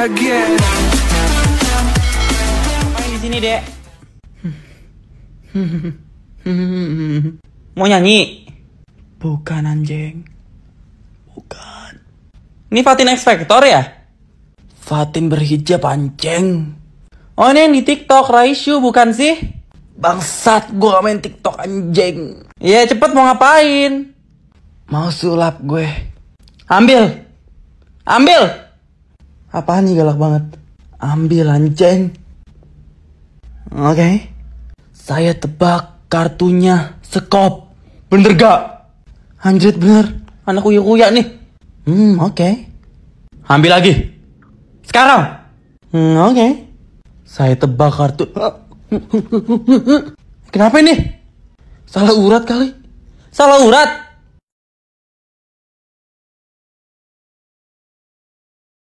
Main di sini, Dek. Mau nyanyi? Bukan anjing. Bukan. Ini Fatin X ya? Fatin berhijab anjing. Oh ini yang di TikTok Raishu bukan sih? Bangsat gue main TikTok anjing. Ya yeah, cepet mau ngapain? Mau sulap gue. Ambil. Ambil. Apaan nih galak banget? Ambil anjing. Oke. Okay. Saya tebak kartunya sekop. Bener gak? Anjrit bener. Anak uya-uya nih. Hmm, oke. Okay. Ambil lagi. Sekarang. Hmm, oke. Okay. Saya tebak kartu. Kenapa ini? Salah urat kali? Salah urat?